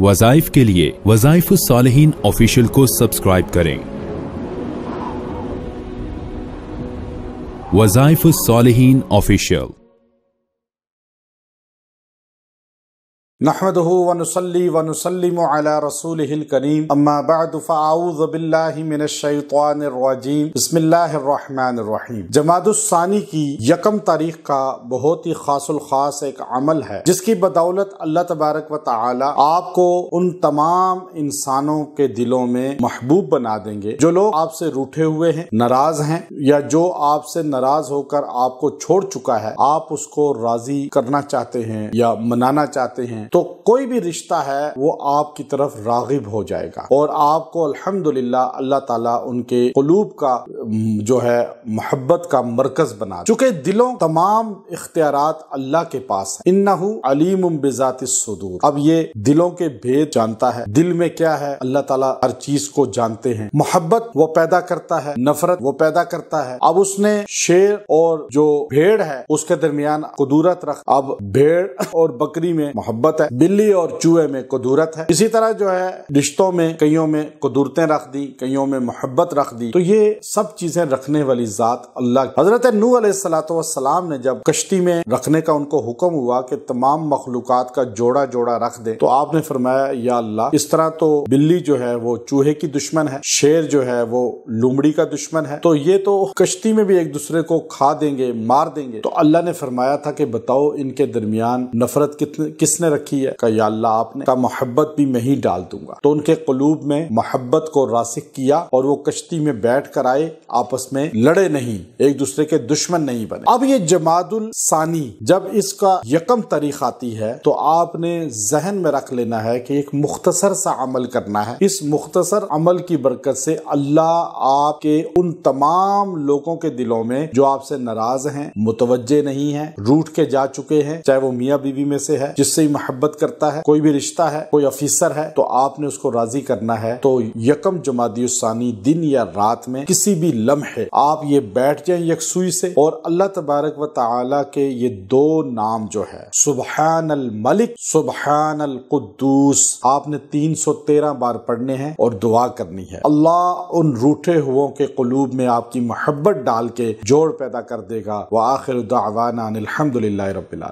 वजाइफ के लिए वजाइफ सालहीन ऑफिशियल को सब्सक्राइब करें वजाइफ सालहीन ऑफिशियल नहमदहू वनसली वनसलम अला रसूल करीम अम्मा बादफ़ाउज़बिल्लिमिनशैतवानरजीम बसमीम जमादुस्सानी की यकम तारीख का बहुत ही खासल खास एक अमल है जिसकी बदौलत अल्लाह तबारक व ताली आपको उन तमाम इंसानों के दिलों में महबूब बना देंगे जो लोग आपसे रूठे हुए हैं नाराज हैं या जो आपसे नाराज होकर आपको छोड़ चुका है आप उसको राजी करना चाहते हैं या मनाना चाहते हैं तो कोई भी रिश्ता है वो आपकी तरफ रागिब हो जाएगा और आपको अल्हम्दुलिल्लाह अल्लाह ताला उनके कलूब का जो है मोहब्बत का मरकज बना चूंकि दिलों तमाम इख्तियार अल्लाह के पास है इन्ना अलीम बिजात अब ये दिलों के भेद जानता है दिल में क्या है अल्लाह ताला हर चीज को जानते हैं मोहब्बत वो पैदा करता है नफरत वो पैदा करता है अब उसने शेर और जो भेड़ है उसके दरमियान कुदूरत रख अब भेड़ और बकरी में मोहब्बत है बिल्ली और चूहे में कदूरत है इसी तरह जो है रिश्तों में कईयों में कदूरतें रख दी कईयों में मोहब्बत रख दी तो ये सब चीजें रखने वाली जात अल्लाह हजरत नू सलाम ने जब कश्ती में रखने का उनको हुक्म हुआ कि तमाम मखलूकत का जोड़ा जोड़ा रख दे तो आपने फरमाया या अल्लाह इस तरह तो बिल्ली जो है वो चूहे की दुश्मन है शेर जो है वो लूमड़ी का दुश्मन है तो ये तो कश्ती में भी एक दूसरे को खा देंगे मार देंगे तो अल्लाह ने फरमाया था कि बताओ इनके दरमियान नफरत कितने किसने रखी रखी है या अल्लाह आपने का मोहब्बत भी मैं ही डाल दूंगा तो उनके कलूब में मोहब्बत को रासिक किया और वो कश्ती में बैठ कर आए आपस में लड़े नहीं एक दूसरे के दुश्मन नहीं बने अब ये जमादुल सानी जब इसका यकम तारीख आती है तो आपने जहन में रख लेना है कि एक मुख्तसर सा अमल करना है इस मुख्तसर अमल की बरकत से अल्लाह आपके उन तमाम लोगों के दिलों में जो आपसे नाराज हैं मुतवजे नहीं है रूट के जा चुके हैं चाहे वो मियाँ बीबी में से है जिससे मोहब्बत मोहब्बत करता है कोई भी रिश्ता है कोई ऑफिसर है तो आपने उसको राजी करना है तो यकम जमादिसानी दिन या रात में किसी भी लम्हे आप ये बैठ जाए यकसुई से और अल्लाह तबारक व ताला के ये दो नाम जो है सुबहान अल मलिक सुबहान अल कुद्दूस आपने तीन सौ तेरह बार पढ़ने हैं और दुआ करनी है अल्लाह उन रूठे हुओं के कलूब में आपकी मोहब्बत डाल के जोड़ पैदा कर देगा व आखिर दावाना अलहमदिल्ला